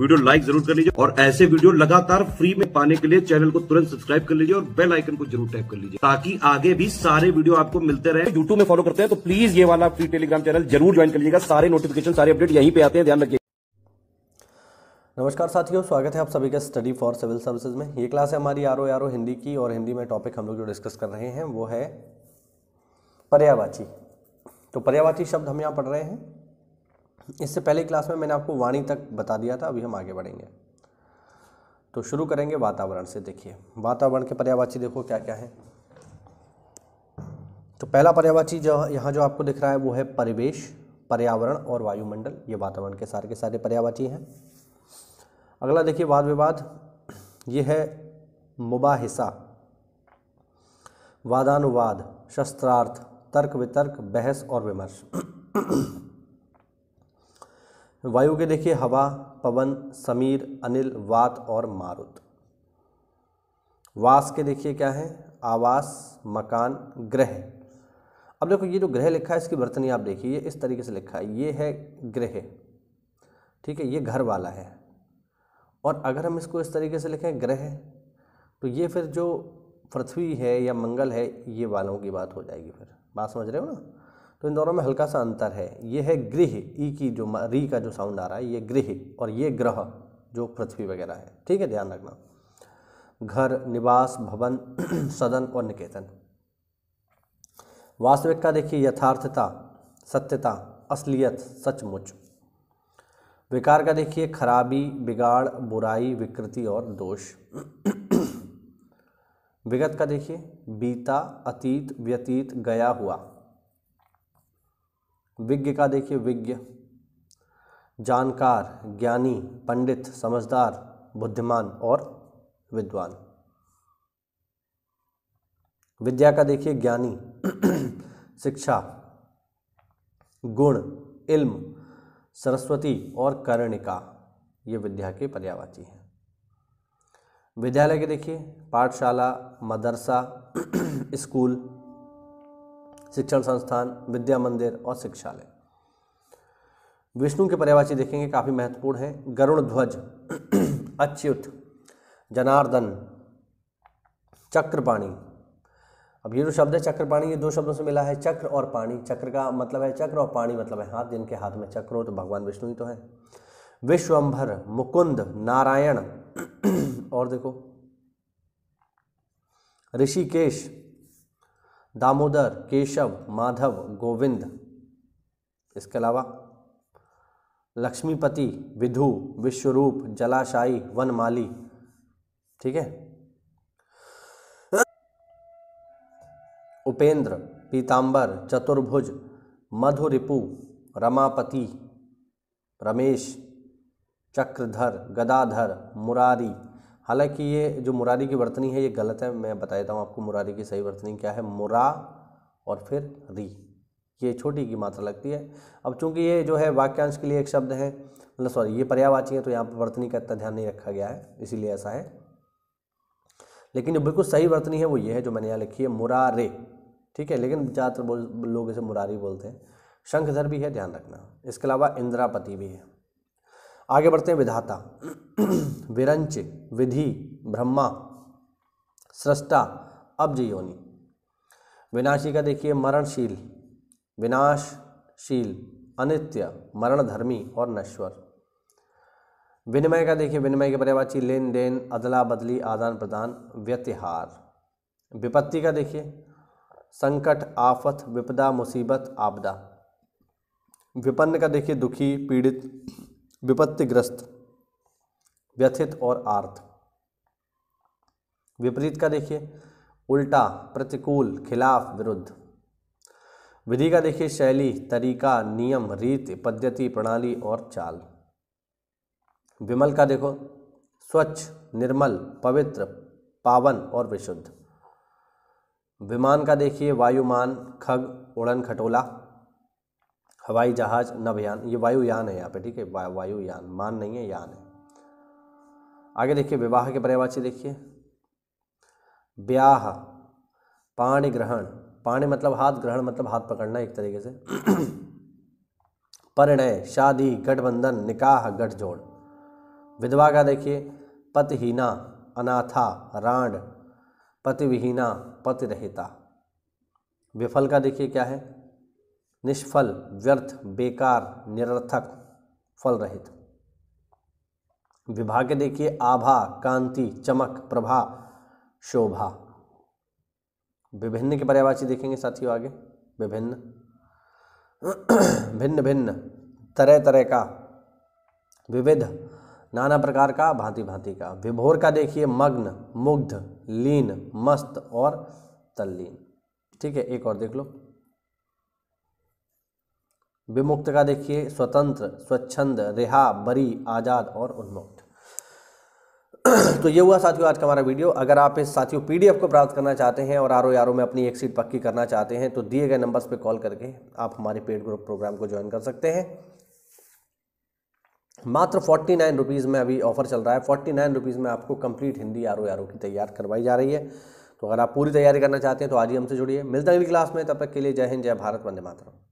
video like जरूर कर लीजिए और ऐसे वीडियो लगातार फ्री में पाने के लिए चैनल को तुरंत सब्सक्राइब कर लीजिए और बेल आइकन को जरूर टैप कर लीजिए ताकि आगे भी सारे वीडियो आपको मिलते रहे यूट्यूब में फॉलो करते हैं तो प्लीज ये वाला फ्री टेलीग्राम चैनल जरूर ज्वाइन कर लीजिएगा सारे नोटिफिकेशन सारे अपडेट यहीं पे आते हैं ध्यान रखिए नमस्कार साथियों स्वागत है आप सभी का स्टडी फॉर सिविल सर्विसेज में ये क्लास है हमारी R O R O Hindi की और हिंदी में टॉपिक हम लोग जो डिस्कस कर रहे हैं वो है पर्यावाची तो पर्यावाची शब्द हम यहाँ पढ़ रहे हैं इससे पहले क्लास में मैंने आपको वाणी तक बता दिया था अभी हम आगे बढ़ेंगे तो शुरू करेंगे वातावरण से देखिए वातावरण के पर्यावाची देखो क्या क्या है तो पहला पर्यावाची जो यहाँ जो आपको दिख रहा है वो है परिवेश पर्यावरण और वायुमंडल ये वातावरण के सारे के सारे पर्यावाची हैं अगला देखिए वाद विवाद ये है मुबाहिसा वादानुवाद शस्त्रार्थ तर्क वितर्क बहस और विमर्श वायु के देखिए हवा पवन समीर अनिल वात और मारुत वास के देखिए क्या है आवास मकान ग्रह अब देखो ये जो ग्रह लिखा है इसकी वर्तनी आप देखिए ये इस तरीके से लिखा है ये है ग्रह ठीक है ये घर वाला है और अगर हम इसको इस तरीके से लिखें ग्रह तो ये फिर जो पृथ्वी है या मंगल है ये वालों की बात हो जाएगी फिर बात समझ रहे हो ना तो इन दोनों में हल्का सा अंतर है ये है गृह ई की जो री का जो साउंड आ रहा है ये गृह और ये ग्रह जो पृथ्वी वगैरह है ठीक है ध्यान रखना घर निवास भवन सदन और निकेतन वास्तविकता देखिए यथार्थता सत्यता असलियत सचमुच विकार का देखिए खराबी बिगाड़ बुराई विकृति और दोष विगत का देखिए बीता अतीत व्यतीत गया हुआ विज्ञ का देखिए विज्ञ जानकार ज्ञानी पंडित समझदार बुद्धिमान और विद्वान विद्या का देखिए ज्ञानी शिक्षा गुण इल्म सरस्वती और कर्णिका ये विद्या के पर्यावाची हैं विद्यालय के देखिए पाठशाला मदरसा स्कूल शिक्षण संस्थान विद्या मंदिर और शिक्षालय विष्णु के पर्यावाची देखेंगे काफ़ी महत्वपूर्ण है गरुण ध्वज अच्युत जनार्दन चक्रपाणी अब ये जो शब्द है चक्रपाणी ये दो शब्दों से मिला है चक्र और पाणी चक्र का मतलब है चक्र और पाणी मतलब है हाथ जिनके हाथ में चक्र हो तो भगवान विष्णु ही तो है विश्वम्भर मुकुंद नारायण और देखो ऋषिकेश दामोदर केशव माधव गोविंद इसके अलावा लक्ष्मीपति विधु विश्वरूप जलाशायी वनमाली ठीक है उपेंद्र पीताम्बर चतुर्भुज मधुरिपु रमापति रमेश चक्रधर गदाधर मुरारी हालांकि ये जो मुरारी की वर्तनी है ये गलत है मैं बता देता हूँ आपको मुरारी की सही वर्तनी क्या है मुरा और फिर री ये छोटी की मात्रा लगती है अब चूंकि ये जो है वाक्यांश के लिए एक शब्द है मतलब सॉरी ये पर्यावाची है तो यहाँ पर वर्तनी का इतना ध्यान नहीं रखा गया है इसीलिए ऐसा है लेकिन जो बिल्कुल सही वर्तनी है वो ये है जो मैंने यहाँ लिखी है मुरा रे ठीक है लेकिन ज़्यादातर लोग इसे मुरारी बोलते हैं शंखधर भी है ध्यान रखना इसके अलावा इंद्रापति भी है आगे बढ़ते हैं विधाता विरंच विधि ब्रह्मा सृष्टा अब्ज योनि विनाशी का देखिए मरणशील विनाशशील अनित्य मरणधर्मी और नश्वर विनिमय का देखिए विनिमय के पर्यावाची लेन देन अदला बदली आदान प्रदान व्यतिहार विपत्ति का देखिए संकट आफत विपदा मुसीबत आपदा विपन्न का देखिए दुखी पीड़ित विपत्तिग्रस्त व्यथित और आर्थ विपरीत का देखिए उल्टा प्रतिकूल खिलाफ विरुद्ध विधि का देखिए शैली तरीका नियम रीत पद्धति प्रणाली और चाल विमल का देखो स्वच्छ निर्मल पवित्र पावन और विशुद्ध विमान का देखिए वायुमान खग उड़न खटोला हवाई जहाज नवयान ये वायुयान है यहाँ पे ठीक है वायुयान मान नहीं है यान है आगे देखिए विवाह के पर्यावाची देखिए ब्याह पाण ग्रहण पाणी मतलब हाथ ग्रहण मतलब हाथ पकड़ना एक तरीके से परिणय शादी गठबंधन निकाह गठजोड़ विधवा का देखिए पतिहीना अनाथा रांड पतिविहीना पति रहता विफल का देखिए क्या है निष्फल व्यर्थ बेकार निरर्थक फल रहित विभाग के देखिए आभा कांति चमक प्रभा शोभा विभिन्न के पर्यावाची देखेंगे साथियों आगे विभिन्न भिन्न भिन्न तरह तरह का विविध नाना प्रकार का भांति भांति का विभोर का देखिए मग्न मुग्ध लीन मस्त और तल्लीन ठीक है एक और देख लो विमुक्त का देखिए स्वतंत्र स्वच्छंद रिहा बरी आज़ाद और उन्मुक्त तो ये हुआ साथियों आज का हमारा वीडियो अगर आप इस साथियों पीडीएफ को प्राप्त करना चाहते हैं और आर ओ में अपनी एक सीट पक्की करना चाहते हैं तो दिए गए नंबर्स पे कॉल करके आप हमारे पेड ग्रुप प्रोग्राम को ज्वाइन कर सकते हैं मात्र फोर्टी नाइन रुपीज़ में अभी ऑफर चल रहा है फोर्टी नाइन रुपीज़ में आपको कंप्लीट हिंदी आर ओ की तैयार करवाई जा रही है तो अगर आप पूरी तैयारी करना चाहते हैं तो आज ही हमसे जुड़िए मिलते हैं अगली क्लास में तब तक के लिए जय हिंद जय भारत वंदे मातरम